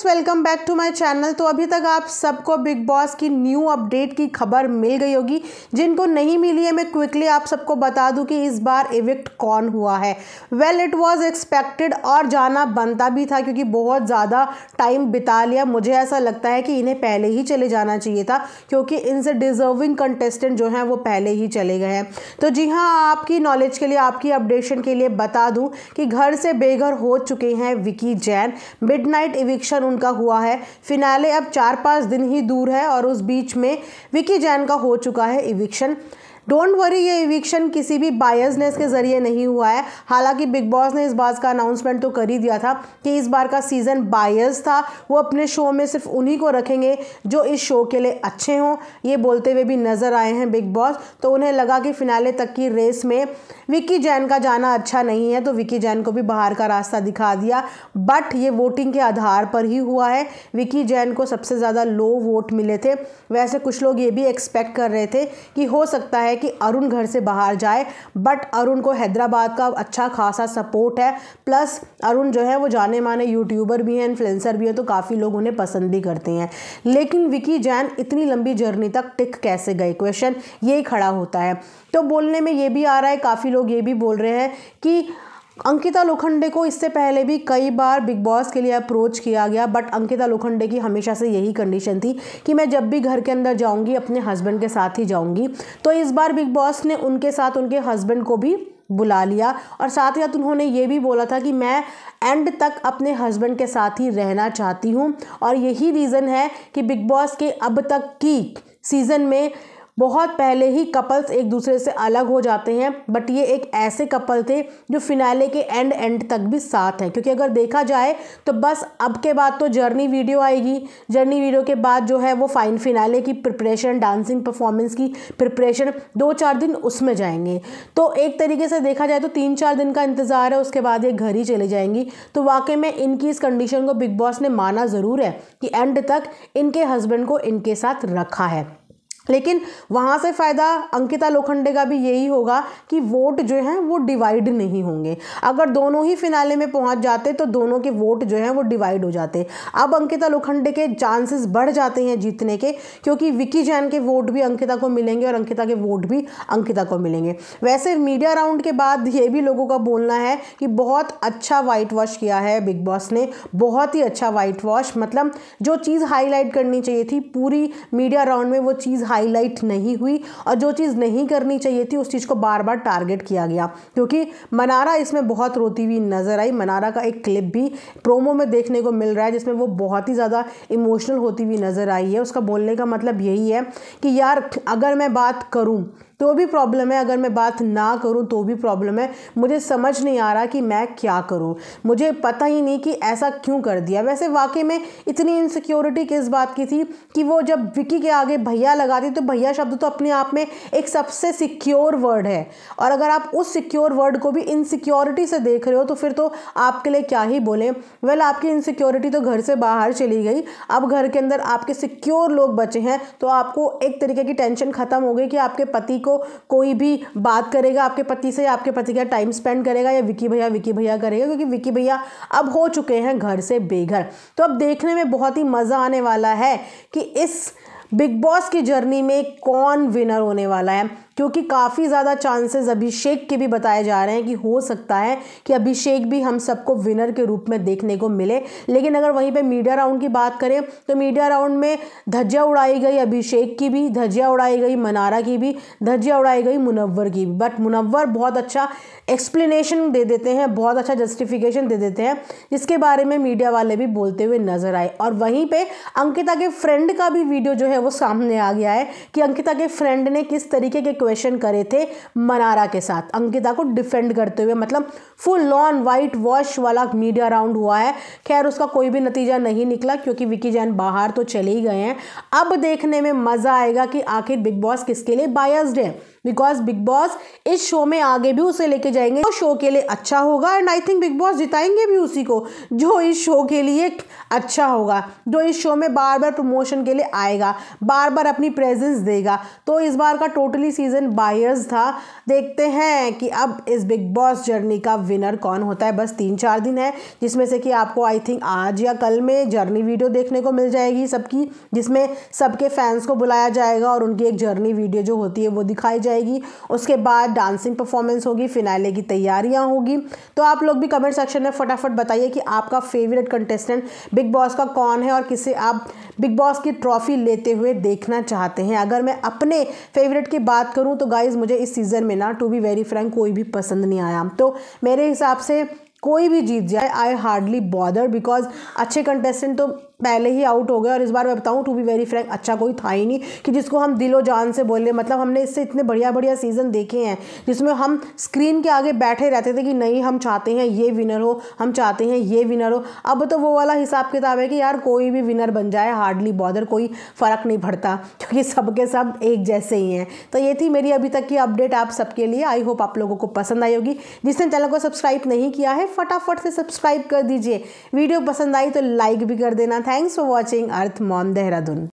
friends welcome back to my channel तो अभी तक आप सबको बिग बॉस की न्यू अपडेट की खबर मिल गई होगी जिनको नहीं मिली है मैं क्विकली आप सबको बता दूं कि इस बार इविक्ट कौन हुआ है वेल इट वाज एक्सपेक्टेड और जाना बनता भी था क्योंकि बहुत ज़्यादा टाइम बिता लिया मुझे ऐसा लगता है कि इन्हें पहले ही चले जाना चाहिए था क्योंकि इनसे डिजर्विंग कंटेस्टेंट जो हैं वो पहले ही चले गए हैं तो जी हाँ आपकी नॉलेज के लिए आपकी अपडेशन के लिए बता दूँ कि घर से बेघर हो चुके हैं विकी जैन मिड इविक्शन उनका हुआ है फिनाले अब चार पाँच दिन ही दूर है और उस बीच में विकी जैन का हो चुका है इविक्शन डोंट वरी ये इविक्शन किसी भी बायसनेस के ज़रिए नहीं हुआ है हालांकि बिग बॉस ने इस बात का अनाउंसमेंट तो कर ही दिया था कि इस बार का सीज़न बायस था वो अपने शो में सिर्फ उन्हीं को रखेंगे जो इस शो के लिए अच्छे हों ये बोलते हुए भी नज़र आए हैं बिग बॉस तो उन्हें लगा कि फिनाले तक की रेस में विक्की जैन का जाना अच्छा नहीं है तो विकी जैन को भी बाहर का रास्ता दिखा दिया बट ये वोटिंग के आधार पर ही हुआ है विकी जैन को सबसे ज़्यादा लो वोट मिले थे वैसे कुछ लोग ये भी एक्सपेक्ट कर रहे थे कि हो सकता है कि अरुण घर से बाहर जाए बट अरुण को हैदराबाद का अच्छा खासा सपोर्ट है प्लस अरुण जो है वो जाने माने यूट्यूबर भी हैं इन्फ्लुएंसर भी हैं तो काफ़ी लोग उन्हें पसंद भी करते हैं लेकिन विकी जैन इतनी लंबी जर्नी तक टिक कैसे गए क्वेश्चन ये खड़ा होता है तो बोलने में ये भी आ रहा है काफ़ी लोग ये भी बोल रहे हैं कि अंकिता लोखंडे को इससे पहले भी कई बार बिग बॉस के लिए अप्रोच किया गया बट अंकिता लोखंडे की हमेशा से यही कंडीशन थी कि मैं जब भी घर के अंदर जाऊंगी अपने हस्बैंड के साथ ही जाऊंगी तो इस बार बिग बॉस ने उनके साथ उनके हस्बैंड को भी बुला लिया और साथ ही साथ उन्होंने ये भी बोला था कि मैं एंड तक अपने हस्बैंड के साथ ही रहना चाहती हूँ और यही रीज़न है कि बिग बॉस के अब तक की सीज़न में बहुत पहले ही कपल्स एक दूसरे से अलग हो जाते हैं बट ये एक ऐसे कपल थे जो फिनाले के एंड एंड तक भी साथ हैं क्योंकि अगर देखा जाए तो बस अब के बाद तो जर्नी वीडियो आएगी जर्नी वीडियो के बाद जो है वो फाइन फिनाले की प्रिपरेशन डांसिंग परफॉर्मेंस की प्रिपरेशन दो चार दिन उसमें जाएंगे तो एक तरीके से देखा जाए तो तीन चार दिन का इंतज़ार है उसके बाद ये घर ही चले जाएंगी तो वाकई में इनकी इस कंडीशन को बिग बॉस ने माना ज़रूर है कि एंड तक इनके हस्बैंड को इनके साथ रखा है लेकिन वहाँ से फ़ायदा अंकिता लोखंडे का भी यही होगा कि वोट जो हैं वो डिवाइड नहीं होंगे अगर दोनों ही फिनाले में पहुँच जाते तो दोनों के वोट जो हैं वो डिवाइड हो जाते अब अंकिता लोखंडे के चांसेस बढ़ जाते हैं जीतने के क्योंकि विकी जैन के वोट भी अंकिता को मिलेंगे और अंकिता के वोट भी अंकिता को मिलेंगे वैसे मीडिया राउंड के बाद ये भी लोगों का बोलना है कि बहुत अच्छा वाइट वॉश किया है बिग बॉस ने बहुत ही अच्छा वाइट वॉश मतलब जो चीज़ हाईलाइट करनी चाहिए थी पूरी मीडिया राउंड में वो चीज़ हाई हाईलाइट नहीं हुई और जो चीज़ नहीं करनी चाहिए थी उस चीज़ को बार बार टारगेट किया गया क्योंकि मनारा इसमें बहुत रोती हुई नज़र आई मनारा का एक क्लिप भी प्रोमो में देखने को मिल रहा है जिसमें वो बहुत ही ज़्यादा इमोशनल होती हुई नज़र आई है उसका बोलने का मतलब यही है कि यार अगर मैं बात करूँ तो भी प्रॉब्लम है अगर मैं बात ना करूँ तो भी प्रॉब्लम है मुझे समझ नहीं आ रहा कि मैं क्या करूँ मुझे पता ही नहीं कि ऐसा क्यों कर दिया वैसे वाकई में इतनी इनसिक्योरिटी किस बात की थी कि वो जब विकी के आगे भैया लगाती तो भैया शब्द तो अपने आप में एक सबसे सिक्योर वर्ड है और अगर आप उस सिक्योर वर्ड को भी इनसिक्योरिटी से देख रहे हो तो फिर तो आपके लिए क्या ही बोलें वेल आपकी इनसिक्योरिटी तो घर से बाहर चली गई अब घर के अंदर आपके सिक्योर लोग बचे हैं तो आपको एक तरीके की टेंशन ख़त्म हो गई कि आपके पति को को कोई भी बात करेगा आपके पति से आपके पति का टाइम स्पेंड करेगा या विकी भैया विकी भैया करेगा क्योंकि विकी भैया अब हो चुके हैं घर से बेघर तो अब देखने में बहुत ही मज़ा आने वाला है कि इस बिग बॉस की जर्नी में कौन विनर होने वाला है क्योंकि काफ़ी ज़्यादा चांसेस अभिषेक के भी बताए जा रहे हैं कि हो सकता है कि अभिषेक भी हम सबको विनर के रूप में देखने को मिले लेकिन अगर वहीं पर मीडिया राउंड की बात करें तो मीडिया राउंड में धज्जा उड़ाई गई अभिषेक की भी धज्जा उड़ाई गई मनारा की भी धज्जा उड़ाई गई मुनवर की भी बट मुनवर बहुत अच्छा एक्सप्लेनेशन दे देते हैं बहुत अच्छा जस्टिफिकेशन दे देते हैं जिसके बारे में मीडिया वाले भी बोलते हुए नजर आए और वहीं पर अंकिता के फ्रेंड का भी वीडियो जो है वो सामने आ गया है कि अंकिता के फ्रेंड ने किस तरीके के क्वेश्चन करे थे मनारा के साथ अंकिता को डिफेंड करते हुए मतलब फुल लॉन वाइट वॉश वाला मीडिया राउंड हुआ है खैर उसका कोई भी नतीजा नहीं निकला क्योंकि विकी जैन बाहर तो चले ही गए हैं अब देखने में मज़ा आएगा कि आखिर बिग बॉस किसके लिए बायस्ड है बिकॉज बिग बॉस इस शो में आगे भी उसे लेके जाएंगे तो शो के लिए अच्छा होगा and I think Bigg Boss जिताएंगे भी उसी को जो इस शो के लिए अच्छा होगा जो इस शो में बार बार प्रमोशन के लिए आएगा बार बार अपनी प्रेजेंस देगा तो इस बार का टोटली सीजन बायर्स था देखते हैं कि अब इस बिग बॉस जर्नी का विनर कौन होता है बस तीन चार दिन है जिसमें से कि आपको आई थिंक आज या कल में जर्नी वीडियो देखने को मिल जाएगी सबकी जिसमें सबके फैंस को बुलाया जाएगा और उनकी एक जर्नी वीडियो जो होती है वो दिखाई जाएगी जाएगी उसके बाद डांसिंग परफॉर्मेंस होगी फिनाले की तैयारियां होगी तो आप लोग भी कमेंट सेक्शन में फटाफट बताइए कि आपका फेवरेट कंटेस्टेंट बिग बॉस का कौन है और किसे आप बिग बॉस की ट्रॉफी लेते हुए देखना चाहते हैं अगर मैं अपने फेवरेट की बात करूँ तो गाइज़ मुझे इस सीज़न में ना टू बी वेरी फ्रैंक कोई भी पसंद नहीं आया तो मेरे हिसाब से कोई भी जीत जाए आई हार्डली बॉदर बिकॉज अच्छे कंटेस्टेंट तो पहले ही आउट हो गए और इस बार मैं बताऊँ टू बी वेरी फ्रैंक अच्छा कोई था ही नहीं कि जिसको हम दिलो जान से बोले मतलब हमने इससे इतने बढ़िया बढ़िया सीज़न देखे हैं जिसमें हम स्क्रीन के आगे बैठे रहते थे कि नहीं हम चाहते हैं ये विनर हो हम चाहते हैं ये विनर हो अब तो वो वाला हिसाब किताब है कि यार कोई भी विनर बन जाए हार्डली बॉदर कोई फ़र्क नहीं पड़ता क्योंकि सबके सब एक जैसे ही हैं तो ये थी मेरी अभी तक की अपडेट आप सबके लिए आई होप आप लोगों को पसंद आई होगी जिसने चैनल को सब्सक्राइब नहीं किया है फटाफट से सब्सक्राइब कर दीजिए वीडियो पसंद आई तो लाइक भी कर देना thanks for watching Earth Mom Dehradun